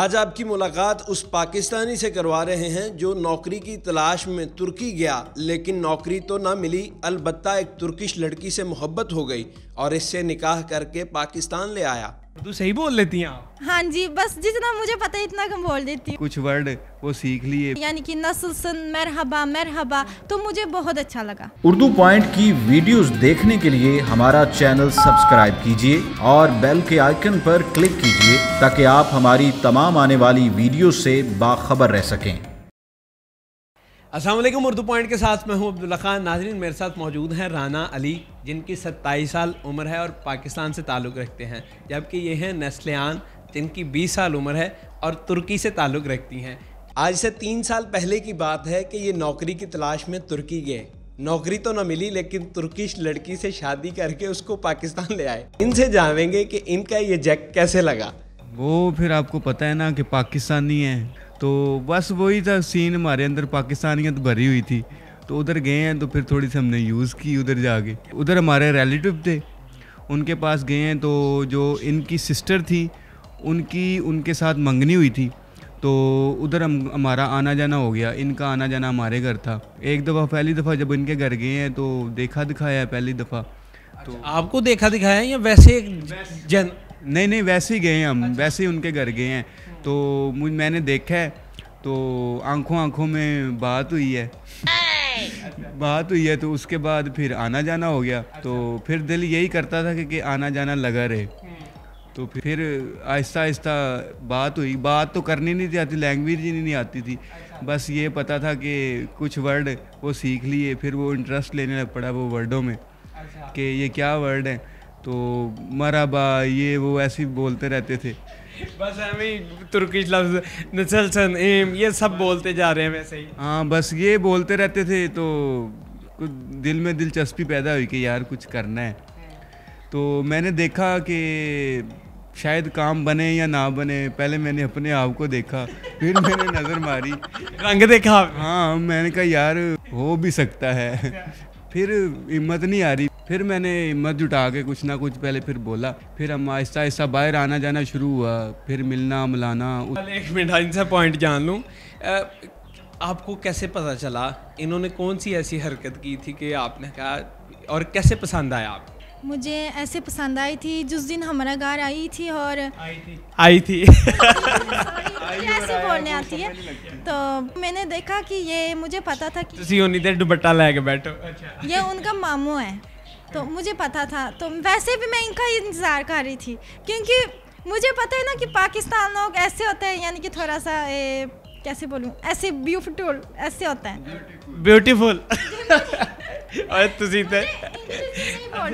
आज आपकी मुलाकात उस पाकिस्तानी से करवा रहे हैं जो नौकरी की तलाश में तुर्की गया लेकिन नौकरी तो ना मिली अलबत्ता एक तुर्किश लड़की से मोहब्बत हो गई और इससे निकाह करके पाकिस्तान ले आया उर्दू सही बोल लेती हैं आप हाँ जी बस जितना मुझे पता है इतना कम बोल देती हूँ कुछ वर्ड वो सीख लिए यानी कि सुन मरहबा मरहबा तो मुझे बहुत अच्छा लगा उर्दू पॉइंट की वीडियोस देखने के लिए हमारा चैनल सब्सक्राइब कीजिए और बेल के आइकन पर क्लिक कीजिए ताकि आप हमारी तमाम आने वाली वीडियो से बाखबर रह सकें असलम उर्दू पॉइंट के साथ मैं हूँ अब्दुल्ला खान नाजरीन मेरे साथ मौजूद हैं राना अली जिनकी सत्ताईस साल उम्र है और पाकिस्तान से ताल्लुक़ रखते हैं जबकि ये हैं नस्लियान जिनकी बीस साल उम्र है और तुर्की से ताल्लुक़ रखती हैं आज से तीन साल पहले की बात है कि ये नौकरी की तलाश में तुर्की गए नौकरी तो ना मिली लेकिन तुर्किश लड़की से शादी करके उसको पाकिस्तान ले आए इनसे जानेंगे कि इनका ये जैक कैसे लगा वो फिर आपको पता है ना कि पाकिस्तानी है तो बस वही था सीन हमारे अंदर पाकिस्तानियत तो भरी हुई थी तो उधर गए हैं तो फिर थोड़ी सी हमने यूज़ की उधर जाके उधर हमारे रिलेटिव थे उनके पास गए हैं तो जो इनकी सिस्टर थी उनकी उनके साथ मंगनी हुई थी तो उधर हम हमारा आना जाना हो गया इनका आना जाना हमारे घर था एक दफ़ा पहली दफ़ा जब इनके घर गए हैं तो देखा दिखाया पहली दफ़ा अच्छा, तो आपको देखा दिखाया या वैसे, वैसे जन नहीं नहीं वैसे ही गए हैं हम अच्छा। वैसे ही उनके घर गए हैं तो मुझ मैंने देखा है तो आंखों आंखों में बात हुई है बात हुई है तो उसके बाद फिर आना जाना हो गया तो फिर दिल यही करता था कि, कि आना जाना लगा रहे तो फिर आहिस्ता आहिस्ता बात हुई बात तो करनी नहीं आती लैंग्वेज ही नहीं आती थी बस ये पता था कि कुछ वर्ड वो सीख लिए फिर वो इंटरेस्ट लेने लग पड़ा वो वर्डों में कि ये क्या वर्ड है तो मराबा ये वो ऐसे बोलते रहते थे बस हमें ही तुर्किश लफ्ज नसलसन एम ये सब बोलते जा रहे हैं वैसे ही हाँ बस ये बोलते रहते थे तो कुछ दिल में दिलचस्पी पैदा हुई कि यार कुछ करना है तो मैंने देखा कि शायद काम बने या ना बने पहले मैंने अपने आप को देखा फिर मैंने नज़र मारी रंग देखा हाँ मैंने कहा यार हो भी सकता है फिर हिम्मत नहीं आ रही फिर मैंने हिम्मत जुटा के कुछ ना कुछ पहले फिर बोला फिर हम आहिस्ता आहिस्ता बाहर आना जाना शुरू हुआ फिर मिलना मिलाना एक मिनट इनसे पॉइंट जान लूँ आपको कैसे पता चला इन्होंने कौन सी ऐसी हरकत की थी कि आपने कहा और कैसे पसंद आया आप मुझे ऐसे पसंद आई थी जिस दिन हमारा घर आई थी और आई थी आई थी ऐसे बोलने आती है तो मैंने देखा कि ये मुझे पता था कि दुपट्टा लेके बैठो अच्छा ये उनका मामू है तो मुझे पता था तो वैसे भी मैं इनका इंतज़ार कर रही थी क्योंकि मुझे पता है ना कि पाकिस्तान लोग ऐसे होते हैं यानी कि थोड़ा सा ए, कैसे बोलूँ ऐसे ब्यूटीफुल ऐसे होते हैं ब्यूटीफुल अच्छा, और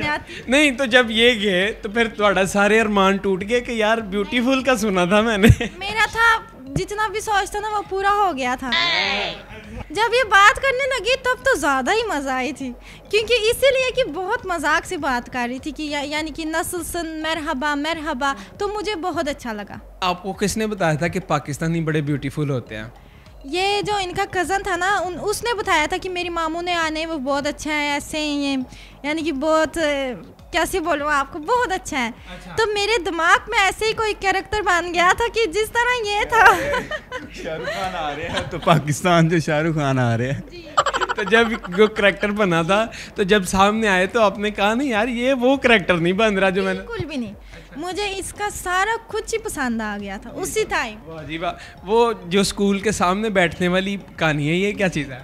नहीं तो जब ये गए तो फिर सारे ਸਾਰੇ ਅਰਮਾਨ टूट गए कि यार ब्यूटीफुल का सुना था मैंने मेरा था जितना भी था ना वो पूरा हो गया था जब ये बात करने लगी तब तो ज़्यादा ही मज़ा आई थी क्योंकि इसीलिए कि बहुत मजाक से बात कर रही थी कि या, यानी कि नस्ल सुन मरहबा मरहबा तो मुझे बहुत अच्छा लगा आपको किसने बताया था कि पाकिस्तानी बड़े ब्यूटीफुल होते हैं ये जो इनका कज़न था ना उन उसने बताया था कि मेरी मामू ने आने वो बहुत अच्छा है ऐसे ही यानी कि बहुत कैसे बोलूँ आपको बहुत अच्छा है अच्छा। तो मेरे दिमाग में ऐसे ही कोई कैरेक्टर बन गया था कि जिस तरह ये था शाहरुख खान आ रहे हैं तो पाकिस्तान से शाहरुख खान आ रहे हैं तो जब वो करेक्टर बना था तो जब सामने आए तो आपने कहा नहीं यार ये वो करेक्टर नहीं बन रहा जो मैंने बिल्कुल भी नहीं अच्छा। मुझे इसका सारा कुछ ही पसंद आ गया था उसी टाइम जी वो जो स्कूल के सामने बैठने वाली कहानी है ये क्या चीज़ है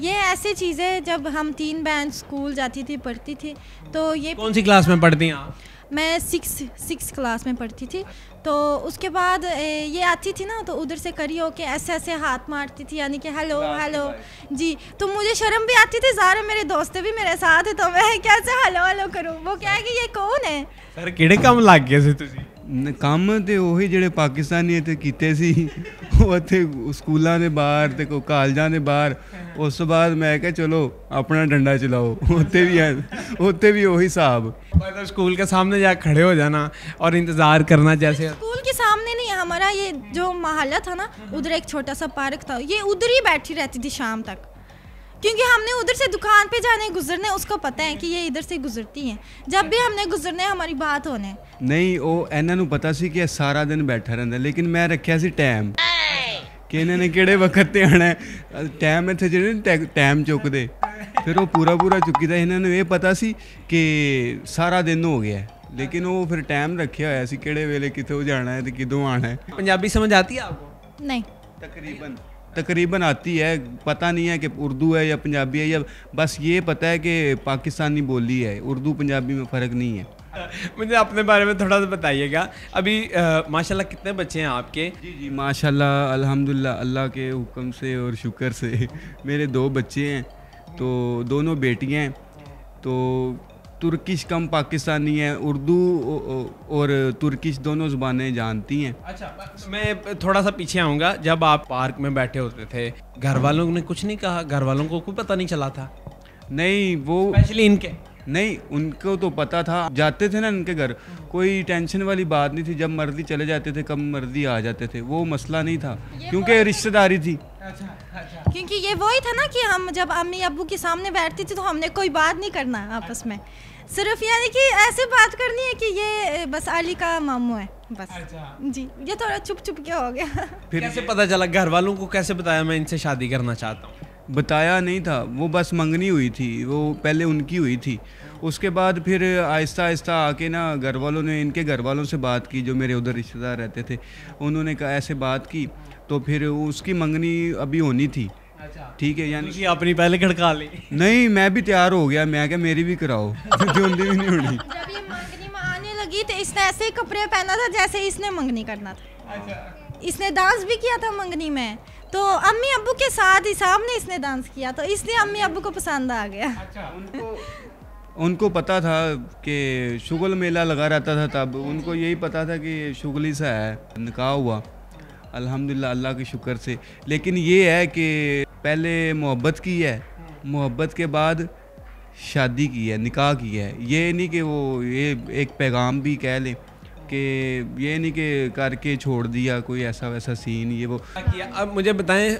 ये ऐसी चीज़ें जब हम तीन बहन स्कूल जाती थी पढ़ती थी तो ये कौन सी क्लास में पढ़ती हैं आप मैं सिक्स सिक्स क्लास में पढ़ती थी तो उसके बाद ये आती थी ना तो उधर से करी हो के ऐसे ऐसे हाथ मारती थी यानी कि हेलो हेलो जी तो मुझे शर्म भी आती थी सारे मेरे दोस्त भी मेरे साथ है तो मैं कैसे हेलो हेलो करूँ वो क्या है कि ये कौन है सर केड़े काम लग गए थे काम तो ਤੇ जो पाकिस्तानी थे ਇੱਥੇ ਉੱਥੇ ਸਕੂਲਾਂ ਦੇ ਬਾਹਰ ਤੇ ਕੋ ਕਾਲਜਾਂ ਦੇ ਬਾਹਰ ਉਸ ਤੋਂ ਬਾਅਦ ਮੈਂ ਕਿਹਾ ਚਲੋ ਆਪਣਾ ਡੰਡਾ ਚਲਾਓ ਉੱਥੇ भी ਉੱਥੇ भी वही हिसाब मतलब स्कूल के सामने जा खड़े हो जाना और इंतज़ार करना जैसे स्कूल के सामने नहीं हमारा ये जो मोहल्ला था ना उधर एक छोटा सा पार्क था ये उधर ही बैठी रहती थी शाम तक क्योंकि हमने उधर से दुकान पे जाने गुजरने उसको पता है कि ये इधर से गुजरती हैं जब भी हमने गुजरने हमारी बात होने नहीं वो इन्हों पता सी कि सारा दिन बैठा रहता लेकिन मैं रखा सी टाइम ਕਿ ਇਹਨਾਂ ਨੇ ਕਿਹੜੇ ਵਕਤ ਤੇ ਆਣਾ ਹੈ ਟਾਈਮ ਇੱਥੇ ਜਿਹੜੇ ਟਾਈਮ ਚੁੱਕਦੇ ਫਿਰ ਉਹ ਪੂਰਾ ਪੂਰਾ ਚੁੱਕੀਦਾ ਇਹਨਾਂ ਨੂੰ ਇਹ ਪਤਾ ਸੀ ਕਿ ਸਾਰਾ ਦਿਨ ਹੋ ਗਿਆ ਲੇਕਿਨ ਉਹ ਫਿਰ ਟਾਈਮ ਰੱਖਿਆ ਹੋਇਆ ਸੀ ਕਿਹੜੇ ਵੇਲੇ ਕਿੱਥੇ ਜਾਣਾ ਹੈ ਤੇ ਕਿਦੋਂ ਆਣਾ ਹੈ ਪੰਜਾਬੀ ਸਮਝ ਆਤੀ ਆ ਆਪਕੋ ਨਹੀਂ ਤਕਰੀਬਨ ਤਕਰੀਬਨ ਆਤੀ ਹੈ ਪਤਾ ਨਹੀਂ ਹੈ ਕਿ ਉਰਦੂ ਹੈ ਜਾਂ ਪੰਜਾਬੀ ਹੈ ਜਾਂ ਬਸ ਇਹ ਪਤਾ ਹੈ ਕਿ ਪਾਕਿਸਤਾਨੀ ਬੋਲੀ ਹੈ ਉਰਦੂ ਪੰਜਾਬੀ ਵਿੱਚ ਫਰਕ ਨਹੀਂ ਹੈ मुझे अपने बारे में थोड़ा सा बताइएगा अभी माशाल्लाह कितने बच्चे हैं आपके जी जी माशाल्लाह अल्हम्दुलिल्लाह अल्लाह के हुक्म से और शुक्र से मेरे दो बच्चे हैं तो दोनों बेटियाँ हैं तो तुर्किश कम पाकिस्तानी है उर्दू और तुर्किश दोनों जुबान जानती हैं अच्छा मैं थोड़ा सा पीछे आऊँगा जब आप पार्क में बैठे होते थे घर वालों ने कुछ नहीं कहा घर वालों को कोई पता नहीं चला था नहीं वो स्पेशली इनके नहीं उनको तो पता था जाते थे ना उनके घर कोई टेंशन वाली बात नहीं थी जब मर्जी चले जाते थे कब मर्जी आ जाते थे वो मसला नहीं था क्योंकि रिश्तेदारी थी अच्छा, अच्छा। क्योंकि ये वही था ना कि हम जब अम्मी अबू के सामने बैठती थी तो हमने कोई बात नहीं करना आपस में सिर्फ यानी कि ऐसे बात करनी है कि ये बस अली का मामू है बस अच्छा। जी ये थोड़ा चुप चुप के हो गया फिर कैसे पता चला घर वालों को कैसे बताया मैं इनसे शादी करना चाहता हूँ बताया नहीं था वो बस मंगनी हुई थी वो पहले उनकी हुई थी उसके बाद फिर आहिस्ता आहिस्ता आके ना घर वालों ने इनके घर वालों से बात की जो मेरे उधर रिश्तेदार रहते थे उन्होंने कहा ऐसे बात की तो फिर उसकी मंगनी अभी होनी थी अच्छा। ठीक है यानी कि अपनी पहले खड़का ली नहीं मैं भी तैयार हो गया मैं क्या मेरी भी कराओ तो उनकी भी नहीं होनी आने लगी तो इसने ऐसे कपड़े पहना था जैसे इसने मंगनी करना था अच्छा। इसने डांस भी किया था मंगनी में तो अम्मी अबू के साथ ही सामने इसने डांस किया तो इसलिए अम्मी अबू को पसंद आ गया अच्छा उनको उनको पता था कि शुगल मेला लगा रहता था तब उनको यही पता था कि शुगली सा है निकाह हुआ अल्हम्दुलिल्लाह अल्लाह के शुक्र से लेकिन ये है कि पहले मोहब्बत की है मोहब्बत के बाद शादी की है निकाह की है ये नहीं कि वो ये एक पैगाम भी कह लें कि ये नहीं कि करके छोड़ दिया कोई ऐसा वैसा सीन ये वो किया अब मुझे बताएं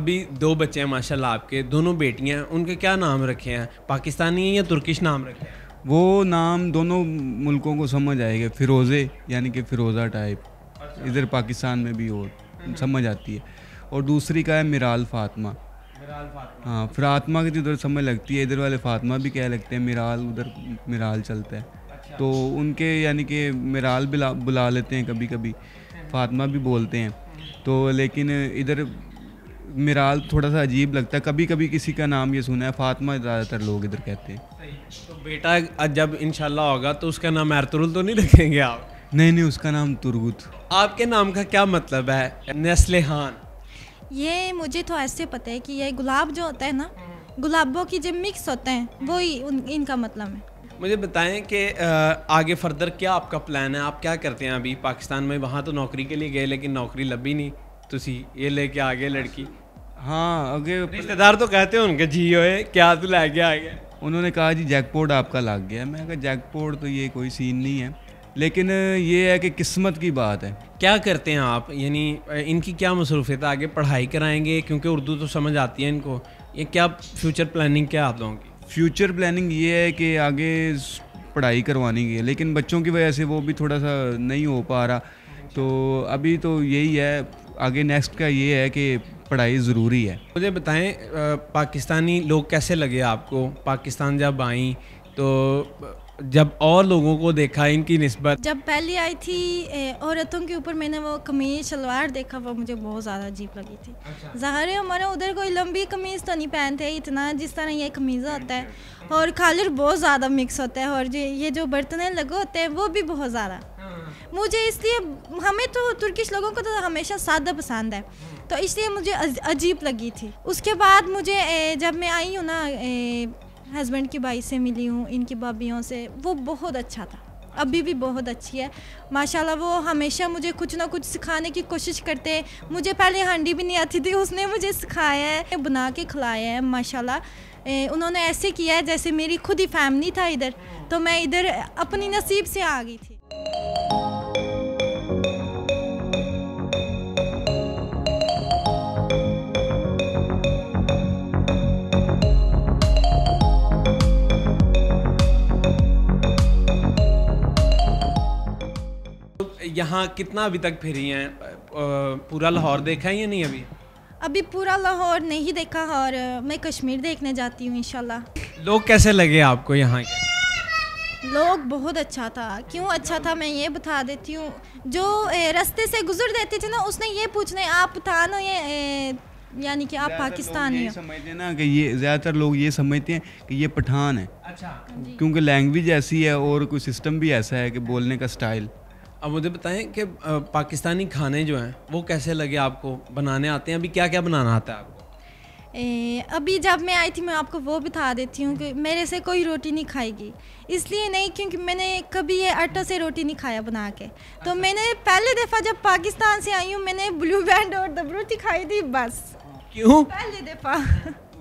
अभी दो बच्चे हैं माशाल्लाह आपके दोनों बेटियां हैं उनके क्या नाम रखे हैं पाकिस्तानी हैं या तुर्किश नाम रखे हैं वो नाम दोनों मुल्कों को समझ आएगा फिरोज़े यानी कि फ़िरोज़ा टाइप अच्छा। इधर पाकिस्तान में भी और हम्म। समझ आती है और दूसरी का है मिराल फातमा हाँ फातमा की उधर तो समझ लगती है इधर वाले फातमा भी कह लगते हैं मिराल उधर मिराल चलता है तो उनके यानी कि मराल भी बुला लेते हैं कभी कभी फातमा भी बोलते हैं तो लेकिन इधर मिराल थोड़ा सा अजीब लगता है कभी कभी किसी का नाम ये सुना है फातमा ज़्यादातर लोग इधर कहते हैं तो बेटा जब इन होगा तो उसका नाम एरतुल तो नहीं रखेंगे आप नहीं नहीं उसका नाम तुरगुत आपके नाम का क्या मतलब है नस्ल हान ये मुझे तो ऐसे पता है कि ये गुलाब जो होता है ना गुलाबों की जो मिक्स होते हैं वही इनका मतलब है मुझे बताएं कि आगे फर्दर क्या आपका प्लान है आप क्या करते हैं अभी पाकिस्तान में वहाँ तो नौकरी के लिए गए लेकिन नौकरी लभी नहीं तुसी ये लेके आ गए लड़की हाँ अगे रिश्तेदार तो कहते हैं उनके जी ओए क्या तू ला गया आ गया उन्होंने कहा जी जैकपोर्ट आपका लग गया मैं कहा जैकपोर्ट तो ये कोई सीन नहीं है लेकिन ये है कि किस्मत की बात है क्या करते हैं आप यानी इनकी क्या मसरूफियत आगे पढ़ाई कराएंगे क्योंकि उर्दू तो समझ आती है इनको ये क्या फ्यूचर प्लानिंग क्या आप लोगों की फ्यूचर प्लानिंग ये है कि आगे पढ़ाई करवानी की है लेकिन बच्चों की वजह से वो भी थोड़ा सा नहीं हो पा रहा तो अभी तो यही है आगे नेक्स्ट का ये है कि पढ़ाई ज़रूरी है मुझे बताएं पाकिस्तानी लोग कैसे लगे आपको पाकिस्तान जब आई तो जब और लोगों को देखा इनकी नस्बत जब पहली आई थी औरतों के ऊपर मैंने वो कमीज शलवार देखा वो मुझे बहुत ज़्यादा अजीब लगी थी अच्छा। ज़ाहिर है हमारे उधर कोई लंबी कमीज तो नहीं पहनते इतना जिस तरह ये कमीज़ होता है और खालर बहुत ज़्यादा मिक्स होता है और ये जो बर्तने लगे होते हैं वो भी बहुत ज़्यादा हाँ। मुझे इसलिए हमें तो तुर्किश लोगों को तो हमेशा सादा पसंद है हाँ। तो इसलिए मुझे अजीब लगी थी उसके बाद मुझे जब मैं आई हूँ ना हस्बैंड की भाई से मिली हूँ इनकी भाभीियों से वो बहुत अच्छा था अभी भी बहुत अच्छी है माशाल्लाह वो हमेशा मुझे कुछ ना कुछ सिखाने की कोशिश करते मुझे पहले हांडी भी नहीं आती थी उसने मुझे सिखाया है बना के खिलाया है माशाल्लाह उन्होंने ऐसे किया है जैसे मेरी खुद ही फैमिली था इधर तो मैं इधर अपनी नसीब से आ गई थी यहाँ कितना अभी तक फिरी हैं पूरा लाहौर देखा है या नहीं अभी अभी पूरा लाहौर नहीं देखा और मैं कश्मीर देखने जाती हूँ इनशाला लोग कैसे लगे आपको यहाँ के लोग बहुत अच्छा था क्यों अच्छा था मैं ये बता देती हूँ जो रास्ते से गुजर देते थे ना उसने ये पूछने आप था ना ये यानी कि आप पाकिस्तानी समझते ना कि ये ज़्यादातर लोग ये समझते हैं कि ये पठान है अच्छा क्योंकि लैंग्वेज ऐसी है और कोई सिस्टम भी ऐसा है कि बोलने का स्टाइल अब मुझे बताएं कि पाकिस्तानी खाने जो हैं वो कैसे लगे आपको बनाने आते हैं अभी क्या क्या बनाना आता है आपको ए, अभी जब मैं आई थी मैं आपको वो बता देती हूँ कि मेरे से कोई रोटी नहीं खाएगी इसलिए नहीं क्योंकि मैंने कभी ये आटा से रोटी नहीं खाया बना के तो अच्छा। मैंने पहले दफ़ा जब पाकिस्तान से आई हूँ मैंने ब्लू बैंड और रोटी खाई थी बस क्यों पहले दफ़ा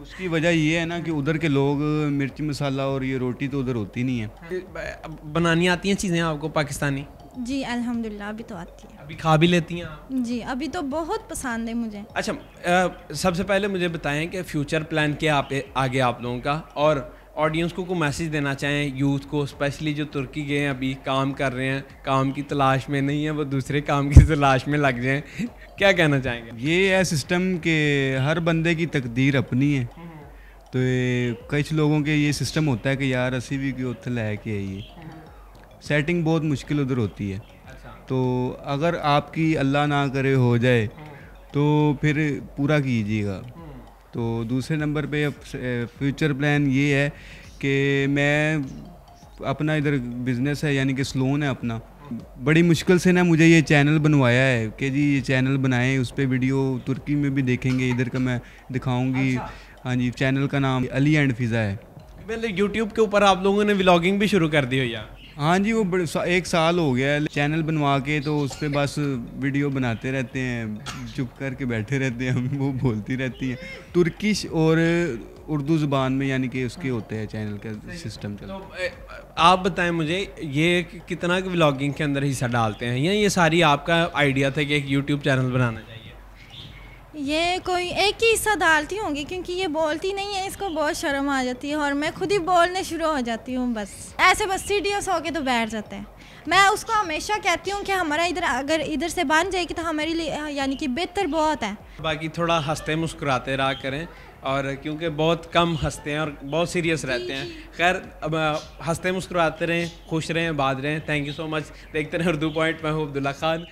उसकी वजह ये है ना कि उधर के लोग मिर्ची मसाला और ये रोटी तो उधर होती नहीं है बनानी आती हैं चीज़ें आपको पाकिस्तानी जी अल्हम्दुलिल्लाह अभी तो आती है अभी खा भी लेती हैं जी अभी तो बहुत पसंद है मुझे अच्छा आ, सबसे पहले मुझे बताएं कि फ्यूचर प्लान क्या आप आगे आप लोगों का और ऑडियंस को को मैसेज देना चाहें यूथ को स्पेशली जो तुर्की गए हैं अभी काम कर रहे हैं काम की तलाश में नहीं है वो दूसरे काम की तलाश में लग जाएं क्या कहना चाहेंगे ये है सिस्टम के हर बंदे की तकदीर अपनी है हम्म। तो कुछ लोगों के ये सिस्टम होता है कि यार असी भी क्यों लह लैके आइए सेटिंग बहुत मुश्किल उधर होती है अच्छा। तो अगर आपकी अल्लाह ना करे हो जाए हाँ। तो फिर पूरा कीजिएगा हाँ। तो दूसरे नंबर पे फ्यूचर प्लान ये है कि मैं अपना इधर बिजनेस है यानी कि स्लोन है अपना हाँ। बड़ी मुश्किल से ना मुझे ये चैनल बनवाया है कि जी ये चैनल बनाएं उस पर वीडियो तुर्की में भी देखेंगे इधर का मैं दिखाऊंगी अच्छा। हाँ जी चैनल का नाम अली एंड फिज़ा है पहले यूट्यूब मतलब के ऊपर आप लोगों ने व्लॉगिंग भी शुरू कर दी हो यार हाँ जी वो एक साल हो गया है चैनल बनवा के तो उस पर बस वीडियो बनाते रहते हैं चुप करके बैठे रहते हैं वो बोलती रहती हैं तुर्किश और उर्दू ज़ुबान में यानी कि उसके होते हैं चैनल का सिस्टम तो आप बताएं मुझे ये कितना व्लॉगिंग के अंदर हिस्सा डालते हैं या ये सारी आपका आइडिया था कि एक यूट्यूब चैनल बनाना ये कोई एक ही हिस्सा डालती होंगी क्योंकि ये बोलती नहीं है इसको बहुत शर्म आ जाती है और मैं खुद ही बोलने शुरू हो जाती हूँ बस ऐसे बस सीढ़ियों होके तो बैठ जाते हैं मैं उसको हमेशा कहती हूँ कि हमारा इधर अगर इधर से बन जाएगी तो हमारे लिए यानी कि बेहतर बहुत है बाकी थोड़ा हंसते मुस्कुराते रहा करें और क्योंकि बहुत कम हंसते हैं और बहुत सीरियस रहते हैं खैर अब हंसते मुस्कुराते रहें खुश रहें बाद रहें थैंक यू सो मच देखते रहें उर्दू पॉइंट मैं हूँ अब्दुल्ला खान